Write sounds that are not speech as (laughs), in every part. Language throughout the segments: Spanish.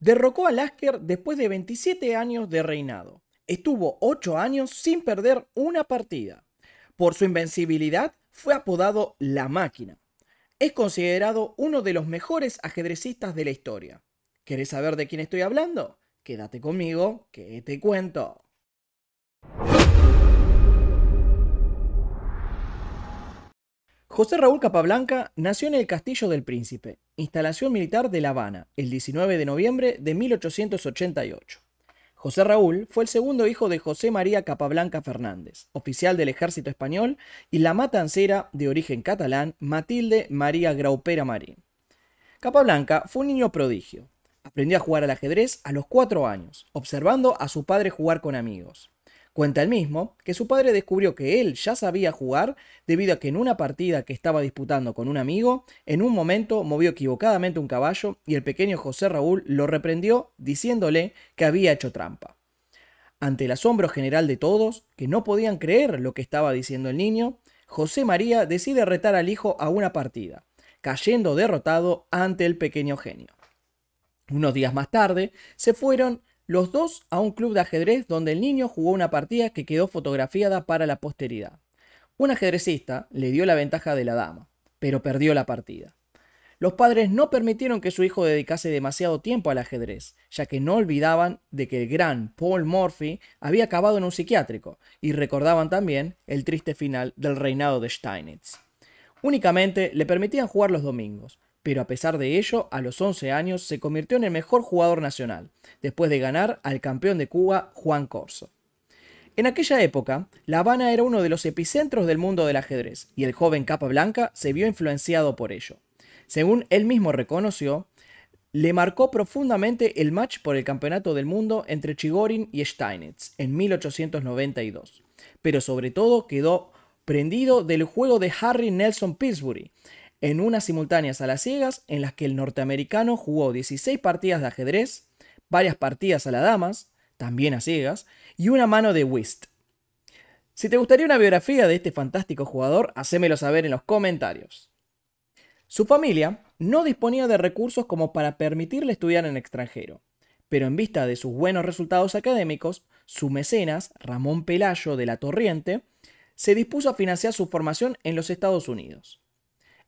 derrocó a Lasker después de 27 años de reinado. Estuvo 8 años sin perder una partida. Por su invencibilidad fue apodado La Máquina. Es considerado uno de los mejores ajedrecistas de la historia. ¿Querés saber de quién estoy hablando? Quédate conmigo, que te cuento. José Raúl Capablanca nació en el Castillo del Príncipe, instalación militar de La Habana, el 19 de noviembre de 1888. José Raúl fue el segundo hijo de José María Capablanca Fernández, oficial del ejército español, y la matancera de origen catalán Matilde María Graupera Marín. Capablanca fue un niño prodigio. Aprendió a jugar al ajedrez a los cuatro años, observando a su padre jugar con amigos. Cuenta el mismo que su padre descubrió que él ya sabía jugar debido a que en una partida que estaba disputando con un amigo, en un momento movió equivocadamente un caballo y el pequeño José Raúl lo reprendió diciéndole que había hecho trampa. Ante el asombro general de todos, que no podían creer lo que estaba diciendo el niño, José María decide retar al hijo a una partida, cayendo derrotado ante el pequeño genio. Unos días más tarde, se fueron los dos a un club de ajedrez donde el niño jugó una partida que quedó fotografiada para la posteridad. Un ajedrecista le dio la ventaja de la dama, pero perdió la partida. Los padres no permitieron que su hijo dedicase demasiado tiempo al ajedrez, ya que no olvidaban de que el gran Paul Morphy había acabado en un psiquiátrico, y recordaban también el triste final del reinado de Steinitz. Únicamente le permitían jugar los domingos, pero a pesar de ello, a los 11 años se convirtió en el mejor jugador nacional, después de ganar al campeón de Cuba, Juan Corso. En aquella época, La Habana era uno de los epicentros del mundo del ajedrez, y el joven Capa Blanca se vio influenciado por ello. Según él mismo reconoció, le marcó profundamente el match por el Campeonato del Mundo entre Chigorin y Steinitz en 1892, pero sobre todo quedó prendido del juego de Harry Nelson Pillsbury, en unas simultáneas a las ciegas en las que el norteamericano jugó 16 partidas de ajedrez, varias partidas a las damas, también a ciegas, y una mano de whist. Si te gustaría una biografía de este fantástico jugador, hacémelo saber en los comentarios. Su familia no disponía de recursos como para permitirle estudiar en extranjero, pero en vista de sus buenos resultados académicos, su mecenas, Ramón Pelayo de la Torriente, se dispuso a financiar su formación en los Estados Unidos.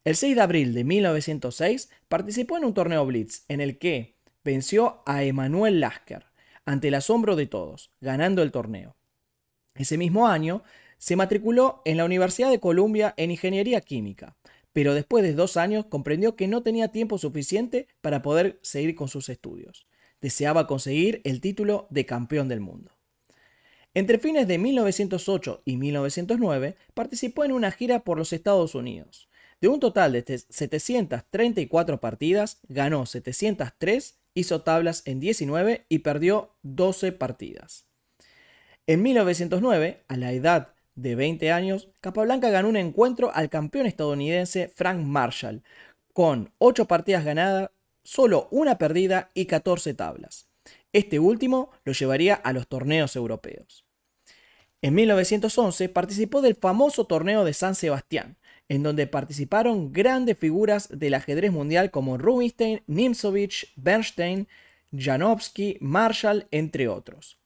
El 6 de abril de 1906 participó en un torneo Blitz en el que venció a Emanuel Lasker ante el asombro de todos, ganando el torneo. Ese mismo año se matriculó en la Universidad de Columbia en Ingeniería Química, pero después de dos años comprendió que no tenía tiempo suficiente para poder seguir con sus estudios. Deseaba conseguir el título de campeón del mundo. Entre fines de 1908 y 1909 participó en una gira por los Estados Unidos. De un total de 734 este, partidas, ganó 703, hizo tablas en 19 y perdió 12 partidas. En 1909, a la edad de 20 años, Capablanca ganó un encuentro al campeón estadounidense Frank Marshall, con 8 partidas ganadas, solo una perdida y 14 tablas. Este último lo llevaría a los torneos europeos. En 1911 participó del famoso torneo de San Sebastián, en donde participaron grandes figuras del ajedrez mundial como Rubinstein, Nimzovich, Bernstein, Janowski, Marshall, entre otros.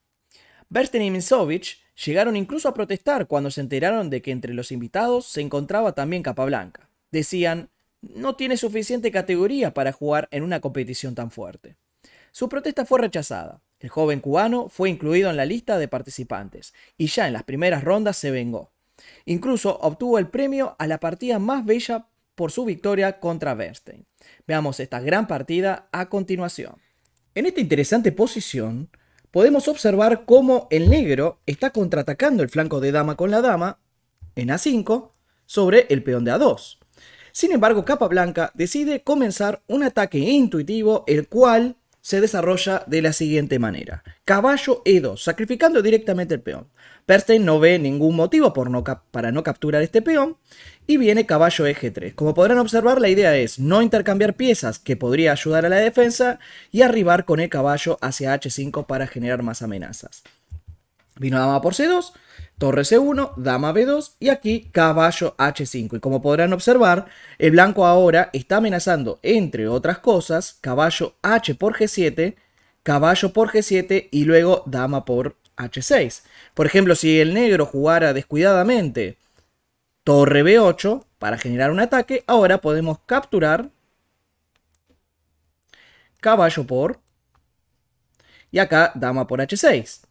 Bernstein y Nimzovich llegaron incluso a protestar cuando se enteraron de que entre los invitados se encontraba también Capablanca. Decían, no tiene suficiente categoría para jugar en una competición tan fuerte. Su protesta fue rechazada. El joven cubano fue incluido en la lista de participantes y ya en las primeras rondas se vengó. Incluso obtuvo el premio a la partida más bella por su victoria contra Bernstein. Veamos esta gran partida a continuación. En esta interesante posición podemos observar cómo el negro está contraatacando el flanco de dama con la dama en A5 sobre el peón de A2. Sin embargo, capa blanca decide comenzar un ataque intuitivo el cual se desarrolla de la siguiente manera. Caballo E2, sacrificando directamente el peón. Perstein no ve ningún motivo por no para no capturar este peón y viene caballo EG3. Como podrán observar, la idea es no intercambiar piezas que podría ayudar a la defensa y arribar con el caballo hacia H5 para generar más amenazas. Vino dama por C2 torre C1, dama B2 y aquí caballo H5. Y como podrán observar, el blanco ahora está amenazando, entre otras cosas, caballo H por G7, caballo por G7 y luego dama por H6. Por ejemplo, si el negro jugara descuidadamente torre B8 para generar un ataque, ahora podemos capturar caballo por y acá dama por H6.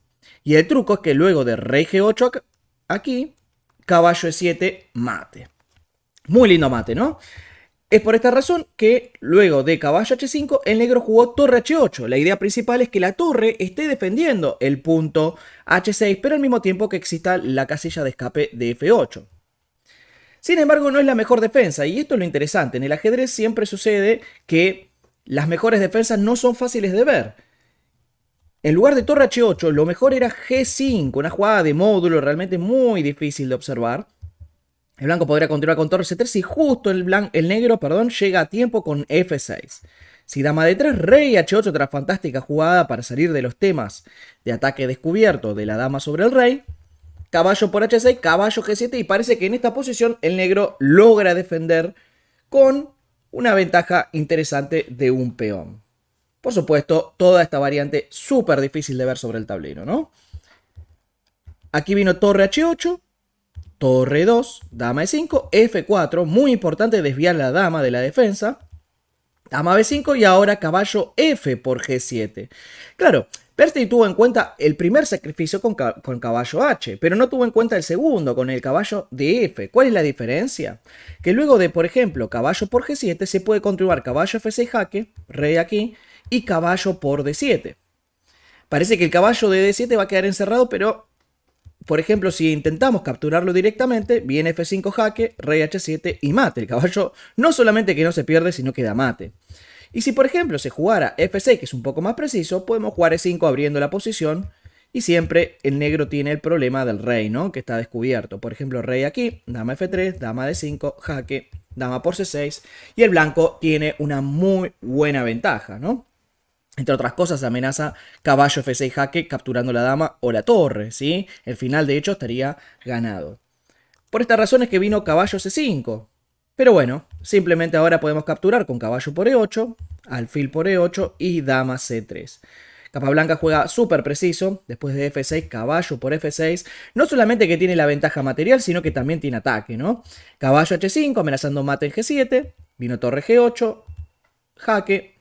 Y el truco es que luego de rey G8 aquí, caballo E7 mate. Muy lindo mate, ¿no? Es por esta razón que luego de caballo H5 el negro jugó torre H8. La idea principal es que la torre esté defendiendo el punto H6, pero al mismo tiempo que exista la casilla de escape de F8. Sin embargo, no es la mejor defensa, y esto es lo interesante. En el ajedrez siempre sucede que las mejores defensas no son fáciles de ver. En lugar de torre H8, lo mejor era G5, una jugada de módulo realmente muy difícil de observar. El blanco podría continuar con torre C3 y justo el, el negro perdón, llega a tiempo con F6. Si dama de 3, rey H8, otra fantástica jugada para salir de los temas de ataque descubierto de la dama sobre el rey. Caballo por H6, caballo G7 y parece que en esta posición el negro logra defender con una ventaja interesante de un peón. Por supuesto, toda esta variante súper difícil de ver sobre el tablero, ¿no? Aquí vino torre H8, torre 2, dama E5, F4, muy importante desviar la dama de la defensa, dama B5 y ahora caballo F por G7. Claro, Percy tuvo en cuenta el primer sacrificio con, con, caballo H, pero no tuvo en cuenta el segundo, con el caballo de F. ¿Cuál es la diferencia? Que luego de, por ejemplo, caballo por G7, se puede continuar caballo F6 jaque, rey aquí, y caballo por D7. Parece que el caballo de D7 va a quedar encerrado, pero por ejemplo, si intentamos capturarlo directamente, viene F5 jaque, rey H7 y mate. El caballo no solamente que no se pierde, sino que da mate. Y si por ejemplo se jugara F6, que es un poco más preciso, podemos jugar E5 abriendo la posición. Y siempre el negro tiene el problema del rey, ¿no? Que está descubierto. Por ejemplo, rey aquí, dama F3, dama D5, jaque, dama por C6. Y el blanco tiene una muy buena ventaja, ¿no? Entre otras cosas, amenaza caballo f6 jaque capturando la dama o la torre, ¿sí? El final, de hecho, estaría ganado. Por estas razones que vino caballo c5. Pero bueno, simplemente ahora podemos capturar con caballo por e8, alfil por e8 y dama c3. Capa blanca juega súper preciso, después de F6, caballo por F6. No solamente que tiene la ventaja material, sino que también tiene ataque, ¿no? Caballo H5, amenazando mate en G7, vino torre G8, jaque,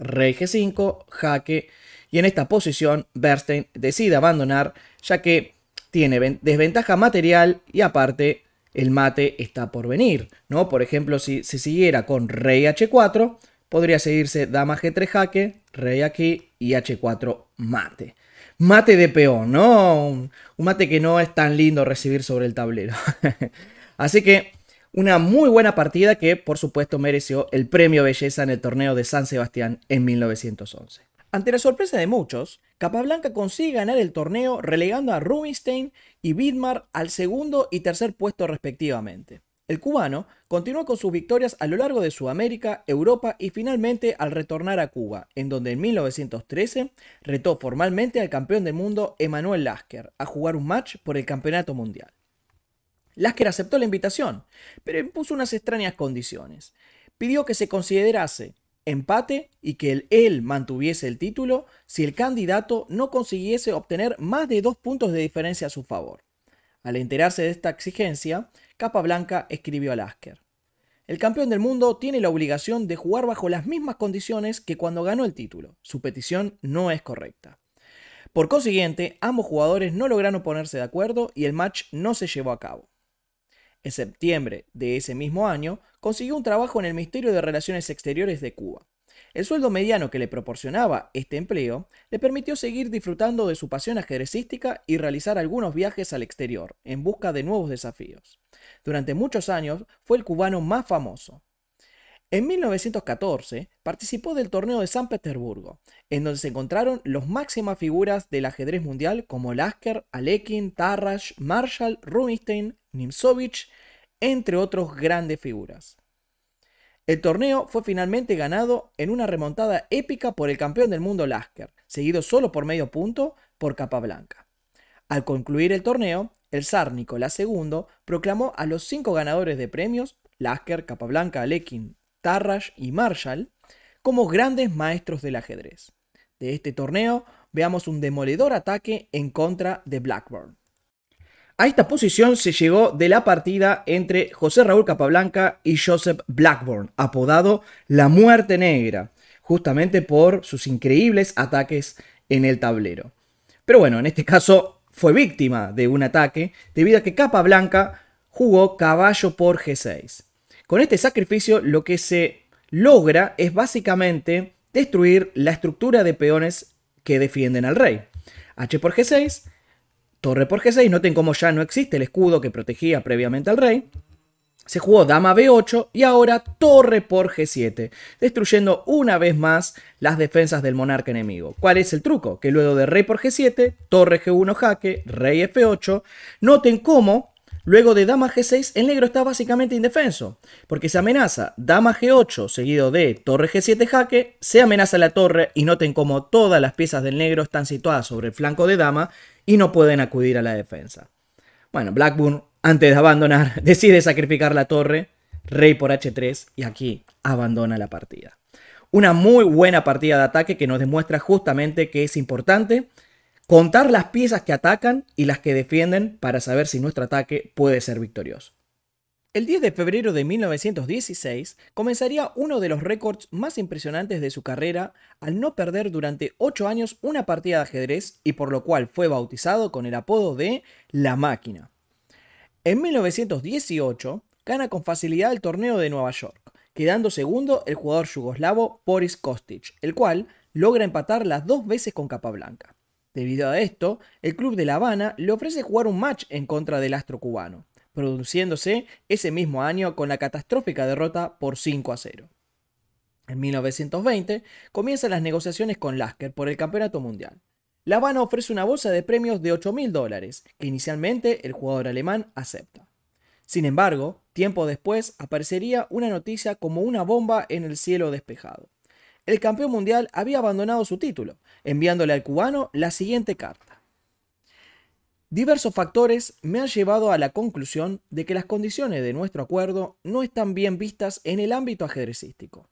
rey g5, jaque, y en esta posición Bernstein decide abandonar ya que tiene desventaja material y aparte el mate está por venir, ¿no? Por ejemplo, si se siguiera con rey h4, podría seguirse dama g3 jaque, rey aquí y h4 mate. Mate de peón, ¿no? Un mate que no es tan lindo recibir sobre el tablero. (laughs) Así que una muy buena partida que, por supuesto, mereció el premio Belleza en el torneo de San Sebastián en 1911. Ante la sorpresa de muchos, Capablanca consigue ganar el torneo relegando a Rubinstein y Widmar al segundo y tercer puesto respectivamente. El cubano continuó con sus victorias a lo largo de Sudamérica, Europa y finalmente al retornar a Cuba, en donde en 1913 retó formalmente al campeón del mundo Emanuel Lasker a jugar un match por el campeonato mundial. Lasker aceptó la invitación, pero impuso unas extrañas condiciones. Pidió que se considerase empate y que él mantuviese el título si el candidato no consiguiese obtener más de dos puntos de diferencia a su favor. Al enterarse de esta exigencia, Capablanca escribió a Lasker. El campeón del mundo tiene la obligación de jugar bajo las mismas condiciones que cuando ganó el título. Su petición no es correcta. Por consiguiente, ambos jugadores no lograron ponerse de acuerdo y el match no se llevó a cabo. En septiembre de ese mismo año, consiguió un trabajo en el Ministerio de Relaciones Exteriores de Cuba. El sueldo mediano que le proporcionaba este empleo le permitió seguir disfrutando de su pasión ajedrecística y realizar algunos viajes al exterior en busca de nuevos desafíos. Durante muchos años fue el cubano más famoso. En 1914 participó del torneo de San Petersburgo, en donde se encontraron las máximas figuras del ajedrez mundial como Lasker, Alekin, Tarrasch, Marshall, Rubinstein, Nimsovich, entre otros grandes figuras. El torneo fue finalmente ganado en una remontada épica por el campeón del mundo Lasker, seguido solo por medio punto por Capablanca. Al concluir el torneo, el zar Nicolás II proclamó a los cinco ganadores de premios, Lasker, Capablanca, Alekin, Tarrash y Marshall, como grandes maestros del ajedrez. De este torneo veamos un demoledor ataque en contra de Blackburn. A esta posición se llegó de la partida entre José Raúl Capablanca y Joseph Blackburn, apodado La Muerte Negra, justamente por sus increíbles ataques en el tablero. Pero bueno, en este caso fue víctima de un ataque debido a que Capablanca jugó caballo por G6. Con este sacrificio lo que se logra es básicamente destruir la estructura de peones que defienden al rey. H por G6 Torre por G6, noten cómo ya no existe el escudo que protegía previamente al rey. Se jugó dama B8 y ahora torre por G7, destruyendo una vez más las defensas del monarca enemigo. ¿Cuál es el truco? Que luego de rey por G7, torre G1 jaque, rey F8, noten cómo luego de dama G6 el negro está básicamente indefenso, porque se amenaza dama G8 seguido de torre G7 jaque, se amenaza la torre y noten cómo todas las piezas del negro están situadas sobre el flanco de dama y no pueden acudir a la defensa. Bueno, Blackburn, antes de abandonar, (laughs) decide sacrificar la torre, rey por h3 y aquí abandona la partida. Una muy buena partida de ataque que nos demuestra justamente que es importante contar las piezas que atacan y las que defienden para saber si nuestro ataque puede ser victorioso. El 10 de febrero de 1916 comenzaría uno de los récords más impresionantes de su carrera al no perder durante 8 años una partida de ajedrez y por lo cual fue bautizado con el apodo de La Máquina. En 1918 gana con facilidad el torneo de Nueva York, quedando segundo el jugador yugoslavo Boris Kostic, el cual logra empatar las dos veces con Capablanca. Debido a esto, el club de La Habana le ofrece jugar un match en contra del astro cubano produciéndose ese mismo año con la catastrófica derrota por 5 a 0. En 1920 comienzan las negociaciones con Lasker por el Campeonato Mundial. La Habana ofrece una bolsa de premios de 8.000 dólares, que inicialmente el jugador alemán acepta. Sin embargo, tiempo después aparecería una noticia como una bomba en el cielo despejado. El campeón mundial había abandonado su título, enviándole al cubano la siguiente carta. Diversos factores me han llevado a la conclusión de que las condiciones de nuestro acuerdo no están bien vistas en el ámbito ajedrecístico.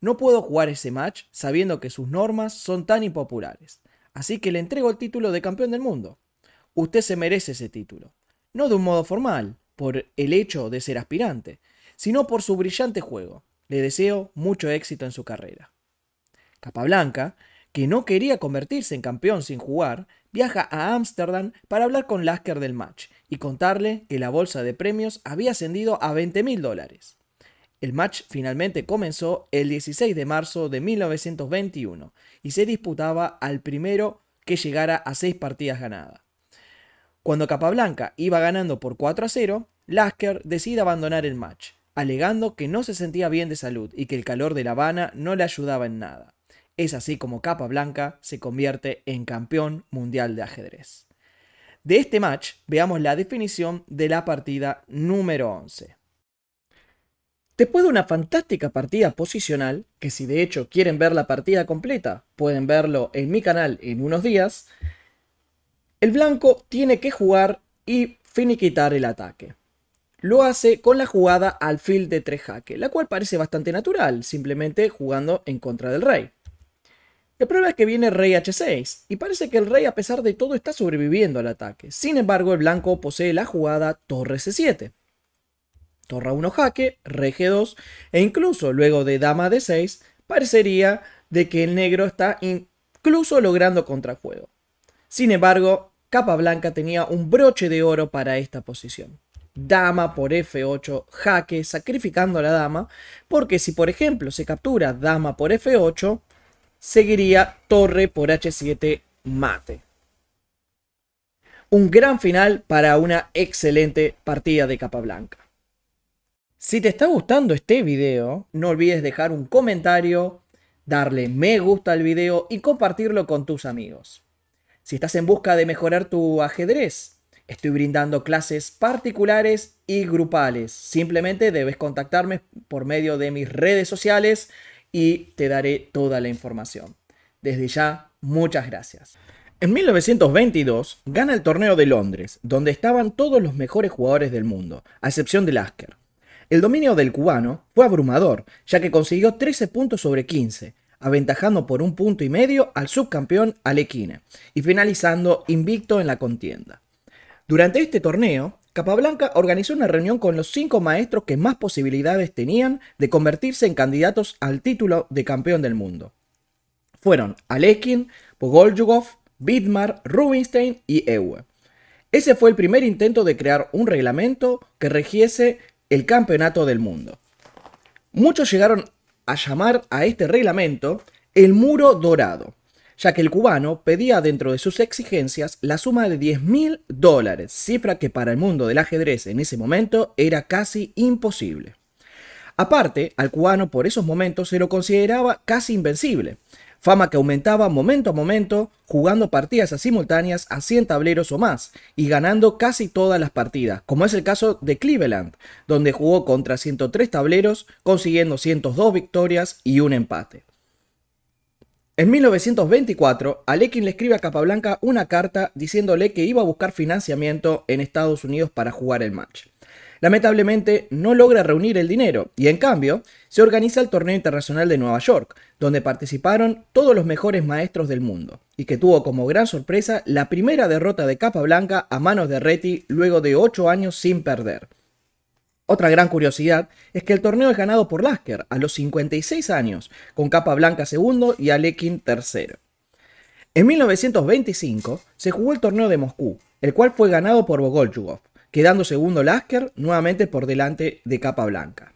No puedo jugar ese match sabiendo que sus normas son tan impopulares, así que le entrego el título de campeón del mundo. Usted se merece ese título, no de un modo formal, por el hecho de ser aspirante, sino por su brillante juego. Le deseo mucho éxito en su carrera. Capablanca, que no quería convertirse en campeón sin jugar, viaja a Ámsterdam para hablar con Lasker del match y contarle que la bolsa de premios había ascendido a 20 mil dólares. El match finalmente comenzó el 16 de marzo de 1921 y se disputaba al primero que llegara a seis partidas ganadas. Cuando Capablanca iba ganando por 4 a 0, Lasker decide abandonar el match, alegando que no se sentía bien de salud y que el calor de La Habana no le ayudaba en nada. Es así como Capa Blanca se convierte en campeón mundial de ajedrez. De este match veamos la definición de la partida número 11. Después de una fantástica partida posicional, que si de hecho quieren ver la partida completa, pueden verlo en mi canal en unos días, el blanco tiene que jugar y finiquitar el ataque. Lo hace con la jugada alfil de tres jaque, la cual parece bastante natural, simplemente jugando en contra del rey problema es que viene rey h6, y parece que el rey a pesar de todo está sobreviviendo al ataque. Sin embargo, el blanco posee la jugada torre c7. Torre 1 jaque, rey g2, e incluso luego de dama d6, parecería de que el negro está incluso logrando contrajuego. Sin embargo, capa blanca tenía un broche de oro para esta posición. Dama por f8, jaque, sacrificando a la dama, porque si por ejemplo se captura dama por f8, seguiría torre por h7 mate. Un gran final para una excelente partida de capa blanca. Si te está gustando este video, no olvides dejar un comentario, darle me gusta al video y compartirlo con tus amigos. Si estás en busca de mejorar tu ajedrez, estoy brindando clases particulares y grupales. Simplemente debes contactarme por medio de mis redes sociales y te daré toda la información. Desde ya, muchas gracias. En 1922 gana el torneo de Londres, donde estaban todos los mejores jugadores del mundo, a excepción de Lasker. El dominio del cubano fue abrumador, ya que consiguió 13 puntos sobre 15, aventajando por un punto y medio al subcampeón Alequine y finalizando invicto en la contienda. Durante este torneo, Capablanca organizó una reunión con los cinco maestros que más posibilidades tenían de convertirse en candidatos al título de campeón del mundo. Fueron Alekin, Pogoljugov, Bidmar, Rubinstein y Ewe. Ese fue el primer intento de crear un reglamento que regiese el campeonato del mundo. Muchos llegaron a llamar a este reglamento el muro dorado ya que el cubano pedía dentro de sus exigencias la suma de 10 mil dólares, cifra que para el mundo del ajedrez en ese momento era casi imposible. Aparte, al cubano por esos momentos se lo consideraba casi invencible, fama que aumentaba momento a momento, jugando partidas simultáneas a 100 tableros o más y ganando casi todas las partidas, como es el caso de Cleveland, donde jugó contra 103 tableros, consiguiendo 102 victorias y un empate. En 1924, Alekin le escribe a Capablanca una carta diciéndole que iba a buscar financiamiento en Estados Unidos para jugar el match. Lamentablemente no logra reunir el dinero y en cambio se organiza el torneo internacional de Nueva York, donde participaron todos los mejores maestros del mundo, y que tuvo como gran sorpresa la primera derrota de Capablanca a manos de Reti luego de 8 años sin perder. Otra gran curiosidad es que el torneo es ganado por Lasker a los 56 años, con Capa Blanca segundo y Alekin tercero. En 1925 se jugó el torneo de Moscú, el cual fue ganado por Bogolchugov, quedando segundo Lasker nuevamente por delante de Capa Blanca.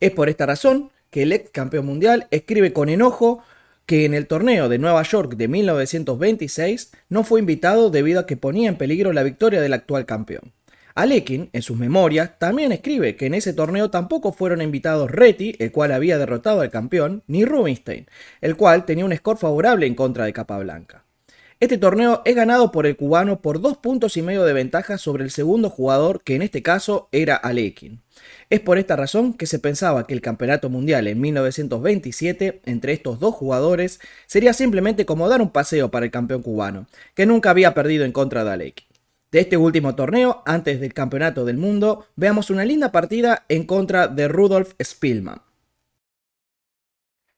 Es por esta razón que el ex campeón mundial escribe con enojo que en el torneo de Nueva York de 1926 no fue invitado debido a que ponía en peligro la victoria del actual campeón. Alekin, en sus memorias, también escribe que en ese torneo tampoco fueron invitados Reti, el cual había derrotado al campeón, ni Rubinstein, el cual tenía un score favorable en contra de Capablanca. Este torneo es ganado por el cubano por dos puntos y medio de ventaja sobre el segundo jugador, que en este caso era Alekin. Es por esta razón que se pensaba que el campeonato mundial en 1927 entre estos dos jugadores sería simplemente como dar un paseo para el campeón cubano, que nunca había perdido en contra de Alekin de este último torneo, antes del Campeonato del Mundo, veamos una linda partida en contra de Rudolf Spielmann.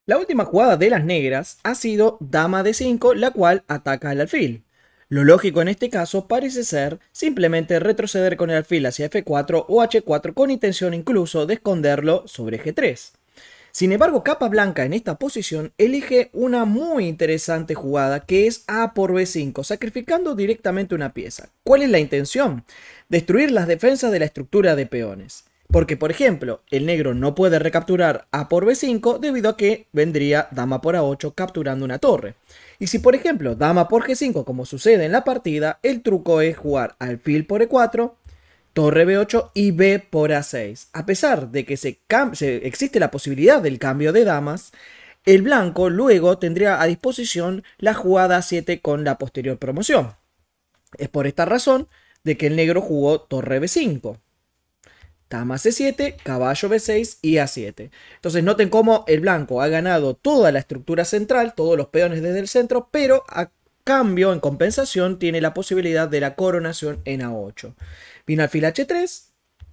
La última jugada de las negras ha sido dama de 5, la cual ataca al alfil. Lo lógico en este caso parece ser simplemente retroceder con el alfil hacia f4 o h4 con intención incluso de esconderlo sobre g3. Sin embargo, Capa Blanca en esta posición elige una muy interesante jugada que es A por B5, sacrificando directamente una pieza. ¿Cuál es la intención? Destruir las defensas de la estructura de peones. Porque, por ejemplo, el negro no puede recapturar A por B5 debido a que vendría dama por A8 capturando una torre. Y si, por ejemplo, dama por G5 como sucede en la partida, el truco es jugar alfil por E4, torre B8 y B por A6. A pesar de que se existe la posibilidad del cambio de damas, el blanco luego tendría a disposición la jugada a 7 con la posterior promoción. Es por esta razón de que el negro jugó torre B5. Dama C7, caballo B6 y A7. Entonces noten cómo el blanco ha ganado toda la estructura central, todos los peones desde el centro, pero a cambio, en compensación, tiene la posibilidad de la coronación en A8. Vino alfil h3,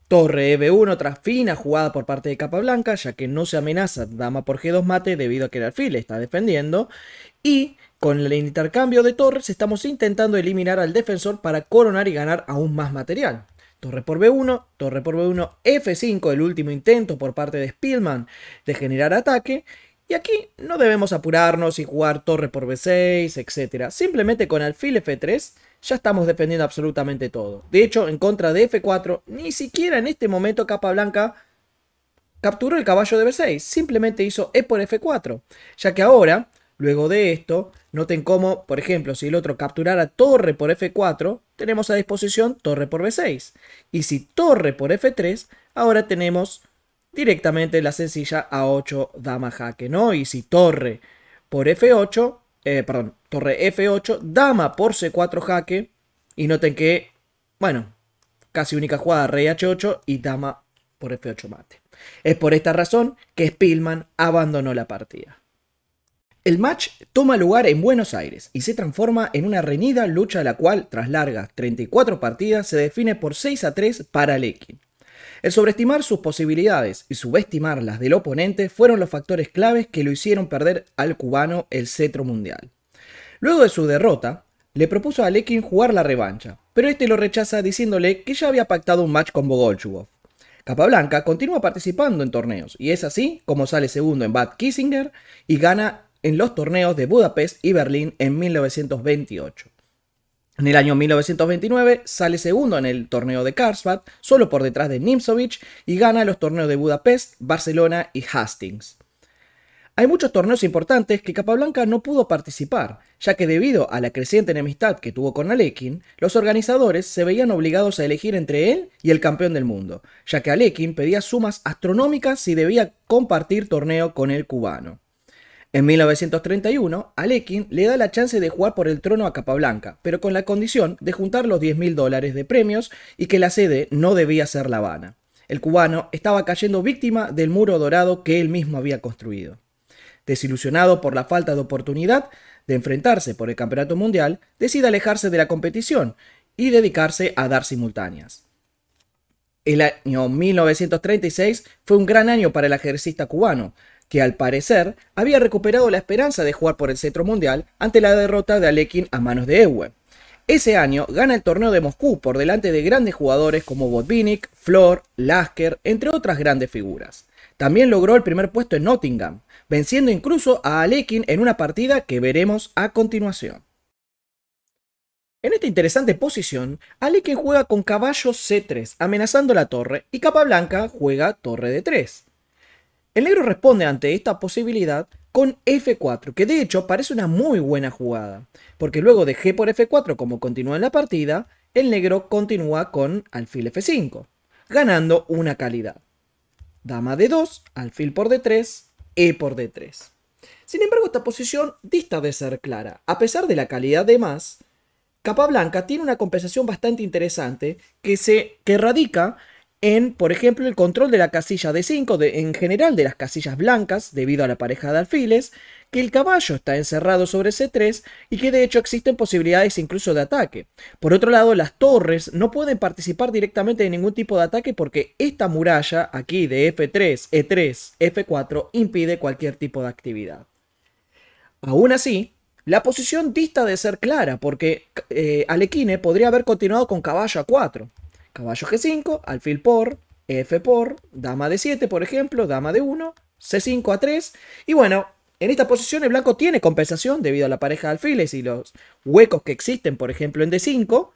torre b1 otra fina jugada por parte de capa blanca, ya que no se amenaza dama por g2 mate debido a que el alfil está defendiendo. Y con el intercambio de torres estamos intentando eliminar al defensor para coronar y ganar aún más material. Torre por B1, torre por B1, F5, el último intento por parte de Spielman de generar ataque. Y aquí no debemos apurarnos y jugar torre por B6, etc. Simplemente con alfil F3 ya estamos defendiendo absolutamente todo. De hecho, en contra de F4, ni siquiera en este momento capa blanca capturó el caballo de B6. Simplemente hizo E por F4. Ya que ahora, luego de esto, noten cómo, por ejemplo, si el otro capturara torre por F4, tenemos a disposición torre por B6. Y si torre por F3, ahora tenemos directamente la sencilla A8 dama jaque, ¿no? Y si torre por F8, eh, perdón, torre F8, dama por C4 jaque. Y noten que, bueno, casi única jugada, rey H8 y dama por F8 mate. Es por esta razón que Spielman abandonó la partida. El match toma lugar en Buenos Aires y se transforma en una reñida lucha la cual, tras largas 34 partidas, se define por 6 a 3 para Lekin. El sobreestimar sus posibilidades y subestimar las del oponente fueron los factores claves que lo hicieron perder al cubano el cetro mundial. Luego de su derrota, le propuso a Lekin jugar la revancha, pero este lo rechaza diciéndole que ya había pactado un match con Bogolchukov. Capablanca continúa participando en torneos y es así como sale segundo en Bad Kissinger y gana en los torneos de Budapest y Berlín en 1928. En el año 1929 sale segundo en el torneo de Karlsbad, solo por detrás de Nimzowitsch, y gana los torneos de Budapest, Barcelona y Hastings. Hay muchos torneos importantes que Capablanca no pudo participar, ya que debido a la creciente enemistad que tuvo con Alekin, los organizadores se veían obligados a elegir entre él y el campeón del mundo, ya que Alekin pedía sumas astronómicas si debía compartir torneo con el cubano. En 1931, Alekin le da la chance de jugar por el trono a Capablanca, pero con la condición de juntar los 10.000 dólares de premios y que la sede no debía ser La Habana. El cubano estaba cayendo víctima del muro dorado que él mismo había construido desilusionado por la falta de oportunidad de enfrentarse por el Campeonato Mundial, decide alejarse de la competición y dedicarse a dar simultáneas. El año 1936 fue un gran año para el ejercista cubano, que al parecer había recuperado la esperanza de jugar por el centro mundial ante la derrota de Alekin a manos de Ewe. Ese año gana el torneo de Moscú por delante de grandes jugadores como Botvinnik, Flor, Lasker, entre otras grandes figuras. También logró el primer puesto en Nottingham, venciendo incluso a Alekin en una partida que veremos a continuación. En esta interesante posición, Alekin juega con caballo C3, amenazando la torre, y Capablanca juega torre D3. El negro responde ante esta posibilidad con F4, que de hecho parece una muy buena jugada, porque luego de G por F4 como continúa en la partida, el negro continúa con alfil F5, ganando una calidad. Dama de 2 alfil por D3, E por D3. Sin embargo, esta posición dista de ser clara. A pesar de la calidad de más, capa blanca tiene una compensación bastante interesante que, se, que radica en, por ejemplo, el control de la casilla de 5, en general de las casillas blancas, debido a la pareja de alfiles, que el caballo está encerrado sobre C3 y que de hecho existen posibilidades incluso de ataque. Por otro lado, las torres no pueden participar directamente de ningún tipo de ataque porque esta muralla aquí de F3, E3, F4 impide cualquier tipo de actividad. Aún así, la posición dista de ser clara porque eh, Alequine podría haber continuado con caballo a 4 Caballo G5, alfil por, F por, dama de 7, por ejemplo, dama de 1, C5 a 3. Y bueno, en esta posición el blanco tiene compensación debido a la pareja de alfiles y los huecos que existen, por ejemplo, en D5.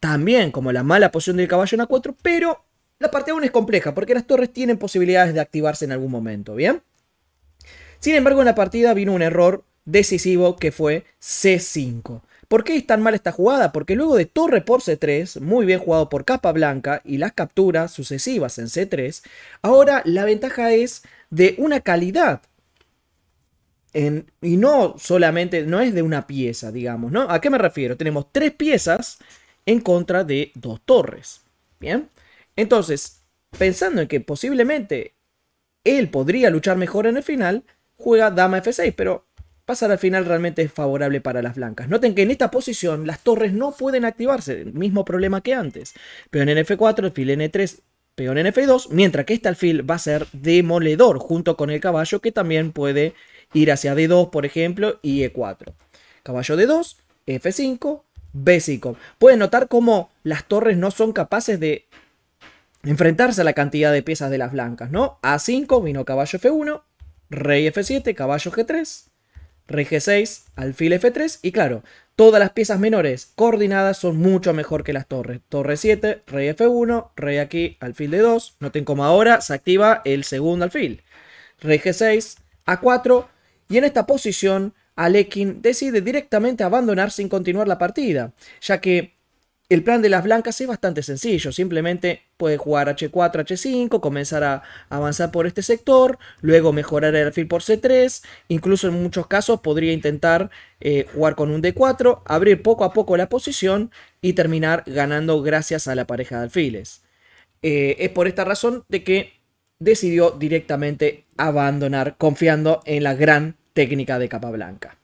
También como la mala posición del caballo en A4, pero la parte 1 es compleja porque las torres tienen posibilidades de activarse en algún momento, ¿bien? Sin embargo, en la partida vino un error decisivo que fue C5. ¿Por qué es tan mal esta jugada? Porque luego de torre por C3, muy bien jugado por capa blanca y las capturas sucesivas en C3, ahora la ventaja es de una calidad. y no solamente, no es de una pieza, digamos, ¿no? ¿A qué me refiero? Tenemos tres piezas en contra de dos torres. Bien. Entonces, pensando en que posiblemente él podría luchar mejor en el final, juega dama F6, pero pasar al final realmente es favorable para las blancas. Noten que en esta posición las torres no pueden activarse, El mismo problema que antes. Peón en F4, fil en E3, peón en F2, mientras que este alfil va a ser demoledor junto con el caballo que también puede ir hacia D2, por ejemplo, y E4. Caballo D2, F5, B5. Pueden notar cómo las torres no son capaces de enfrentarse a la cantidad de piezas de las blancas, ¿no? A5 vino caballo F1, rey F7, caballo G3, rey g6, alfil f3 y claro, todas las piezas menores coordinadas son mucho mejor que las torres. Torre 7, rey f1, rey aquí, alfil d2. Noten como ahora se activa el segundo alfil. Rey 6 a4 y en esta posición Alekin decide directamente abandonar sin continuar la partida, ya que el plan de las blancas es bastante sencillo, simplemente puede jugar H4, H5, comenzar a avanzar por este sector, luego mejorar el alfil por C3, incluso en muchos casos podría intentar eh, jugar con un D4, abrir poco a poco la posición y terminar ganando gracias a la pareja de alfiles. Eh, es por esta razón de que decidió directamente abandonar confiando en la gran técnica de capa blanca.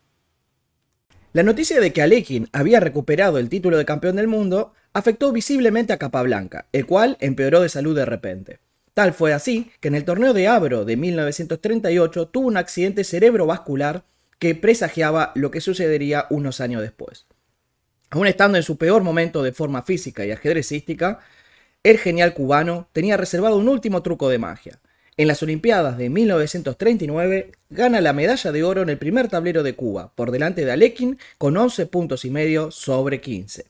La noticia de que Alekin había recuperado el título de campeón del mundo afectó visiblemente a Capablanca, el cual empeoró de salud de repente. Tal fue así que en el torneo de Abro de 1938 tuvo un accidente cerebrovascular que presagiaba lo que sucedería unos años después. Aún estando en su peor momento de forma física y ajedrecística, el genial cubano tenía reservado un último truco de magia. En las Olimpiadas de 1939 gana la medalla de oro en el primer tablero de Cuba, por delante de Alekin con 11 puntos y medio sobre 15.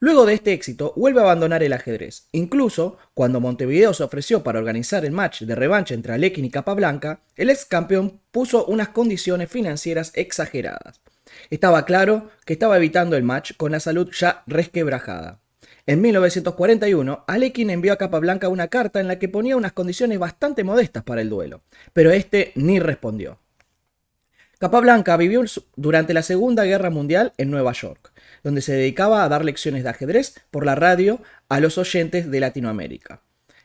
Luego de este éxito, vuelve a abandonar el ajedrez. Incluso, cuando Montevideo se ofreció para organizar el match de revancha entre Alekin y Capablanca, el ex campeón puso unas condiciones financieras exageradas. Estaba claro que estaba evitando el match con la salud ya resquebrajada. En 1941, Alekin envió a Capablanca una carta en la que ponía unas condiciones bastante modestas para el duelo, pero este ni respondió. Capablanca vivió durante la Segunda Guerra Mundial en Nueva York, donde se dedicaba a dar lecciones de ajedrez por la radio a los oyentes de Latinoamérica.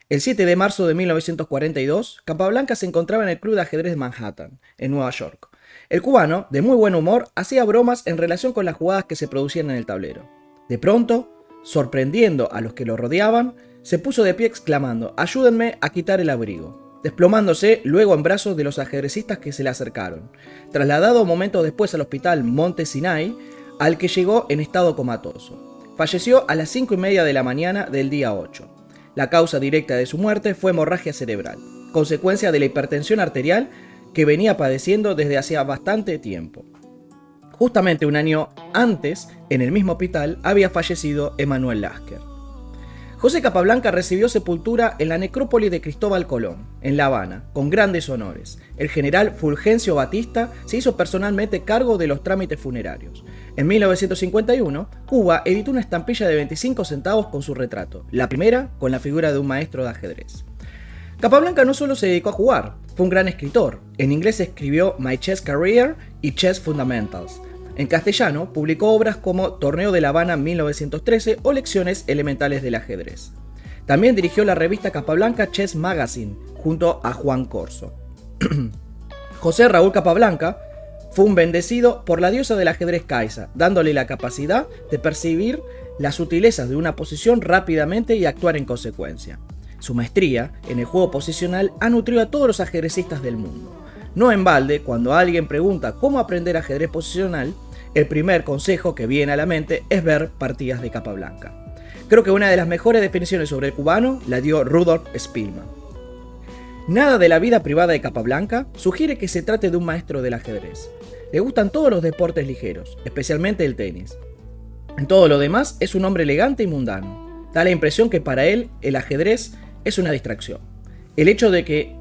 El 7 de marzo de 1942, Capablanca se encontraba en el Club de Ajedrez de Manhattan, en Nueva York. El cubano, de muy buen humor, hacía bromas en relación con las jugadas que se producían en el tablero. De pronto, Sorprendiendo a los que lo rodeaban, se puso de pie exclamando, ayúdenme a quitar el abrigo, desplomándose luego en brazos de los ajedrecistas que se le acercaron, trasladado momentos después al hospital Monte Sinai, al que llegó en estado comatoso. Falleció a las 5 y media de la mañana del día 8. La causa directa de su muerte fue hemorragia cerebral, consecuencia de la hipertensión arterial que venía padeciendo desde hacía bastante tiempo. Justamente un año antes, en el mismo hospital, había fallecido Emanuel Lasker. José Capablanca recibió sepultura en la necrópolis de Cristóbal Colón, en La Habana, con grandes honores. El general Fulgencio Batista se hizo personalmente cargo de los trámites funerarios. En 1951, Cuba editó una estampilla de 25 centavos con su retrato, la primera con la figura de un maestro de ajedrez. Capablanca no solo se dedicó a jugar, fue un gran escritor. En inglés escribió My Chess Career y Chess Fundamentals, en castellano, publicó obras como Torneo de la Habana 1913 o Lecciones Elementales del Ajedrez. También dirigió la revista Capablanca Chess Magazine, junto a Juan Corso. (clears throat) José Raúl Capablanca fue un bendecido por la diosa del ajedrez Caixa, dándole la capacidad de percibir las sutilezas de una posición rápidamente y actuar en consecuencia. Su maestría en el juego posicional ha nutrido a todos los ajedrecistas del mundo. No en balde, cuando alguien pregunta cómo aprender ajedrez posicional, el primer consejo que viene a la mente es ver partidas de capa blanca. Creo que una de las mejores definiciones sobre el cubano la dio Rudolf Spielmann. Nada de la vida privada de Capablanca sugiere que se trate de un maestro del ajedrez. Le gustan todos los deportes ligeros, especialmente el tenis. En todo lo demás es un hombre elegante y mundano. Da la impresión que para él el ajedrez es una distracción. El hecho de que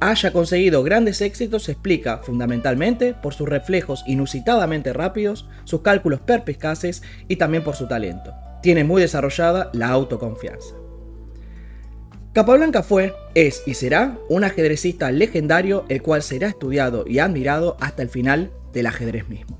haya conseguido grandes éxitos se explica fundamentalmente por sus reflejos inusitadamente rápidos, sus cálculos perspicaces y también por su talento. Tiene muy desarrollada la autoconfianza. Capablanca fue, es y será un ajedrecista legendario el cual será estudiado y admirado hasta el final del ajedrez mismo.